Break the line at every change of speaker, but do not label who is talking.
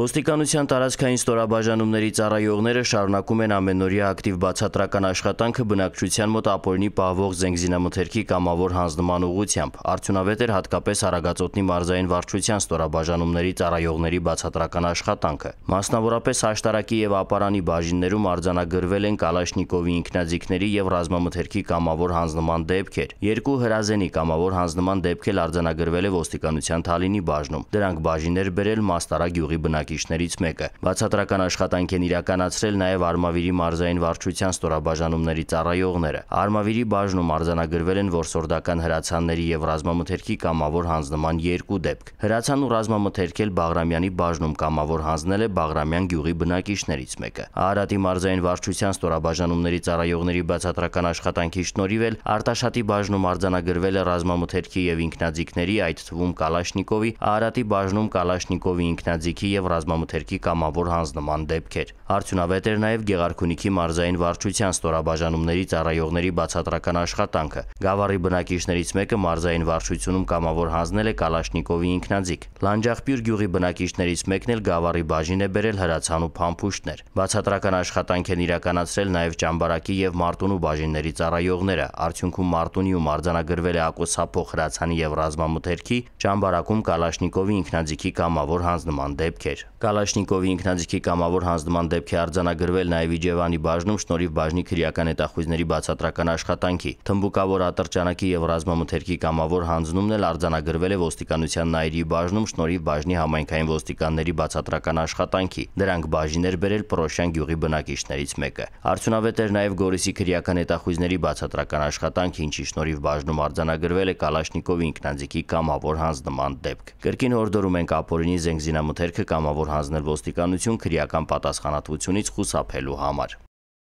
Ոստիկանության տարածքային ստորաբաժանումների ծառայողները շարունակում են ամենօրյա ակտիվ բացատրական աշխատանքը բնակչության մոտ ապօրինի պահվող զենգզինամթերքի կամավոր հանձնման ուղությամբ։ Արդյունավետ էր հատկապես Արագածոտնի մարզային վարչության ստորաբաժանումների ծառայողների բացատրական աշխատանքը։ Մասնավորապես Աշտարակի եւ Ապարանի բաժիններում արձանագրվել են Կալաշնիկովի ինքնաձիգների եւ ռազմամթերքի կամավոր հանձնման դեպքեր։ Երկու հրազենի կամավոր հանձնման դեպքել արձանագրվել է ոստիկանության Թալինի բաժնում։ Դրանք բաժիներ բերել Մաստարա գյուղի բնակիչների մշակիչներից մեկը։ Բացատրական աշխատանք են իրականացրել նաև Արմավիրի մարզային վարչության ստորաբաժանումների ծառայողները։ Արմավիրի բաժնում արձանագրվել են որսորդական հրացանների եւ ռազմամթերքի կամավոր հանձնման 2 դեպք։ Հրացան ու ռազմամթերքել Բաղրամյանի բաժնում կամավոր հանձնել է Բաղրամյան գյուղի բնակիչներից մեկը։ Արարատի մարզային վարչության ստորաբաժանումների ծառայողների բացատրական աշխատանքի շնորհիվ էլ Արտաշատի բաժնում արձանագրվել է ռազմամթերքի եւ ինքնաձիգների, այդ թվում Կալաշնիկովի, Արարատի բաժնում Կալաշնիկովի ինքնաձիգի եւ ռազմամթերքի կամավոր հանձնման դեպքեր։ Արդյունավետ էր նաև Գեղարքունիքի մարզային վարչության ստորաբաժանումների ծառայողների բացատրական աշխատանքը։ Գավառի բնակիչներից մեկը մարզային վարչությունում կամավոր հանձնել է Կալաշնիկովի ինքնաձիգ։ Լանջախպյուր գյուղի բնակիչներից մեկն էլ գավառի բաժին է բերել հրացան ու փամփուշտներ։ Բացատրական աշխատանք են իրականացրել նաև ճամբարակի եւ Մարտունու բաժինների ծառայողները։ Արդյունքում Մարտունիում արձանագրվել է ակոսափող հրացանի եւ ռազմամթերքի, ճամբարակում Կալաշնիկովի ինքնաձիգի կամավոր հանձնման դեպքեր էր։ Կալաշնիկովի ինքնաձիգի կամավոր հանձնման դեպք է արձանագրվել նաև Իջևանի բաժնում շնորհիվ բաժնի քրեական հետախույզների բացատրական աշխատանքի։ Թմբուկավոր ատրճանակի եւ ռազմամթերքի կամավոր հանձնումն էլ արձանագրվել է ոստիկանության նայրի բաժնում շնորհիվ բաժնի համայնքային ոստիկանների բացատրական աշխատանքի։ Դրանք բաժիներ բերել Պրոշյան գյուղի բնակիչներից մեկը։ Արդյունավետ էր նաև Գորիսի քրեական հետախույզների բացատրական աշխատանքը, ինչի շնորհիվ բաժնում արձանագրվել է Կալաշնիկովի ինքնաձիգի կամավոր հանձնման դեպք։ Կրկին հորդորում ենք ապօրինի զենգզինամթերքը կամ պատգամավոր հանձնել ոստիկանություն քրեական պատասխանատվությունից խուսափելու համար։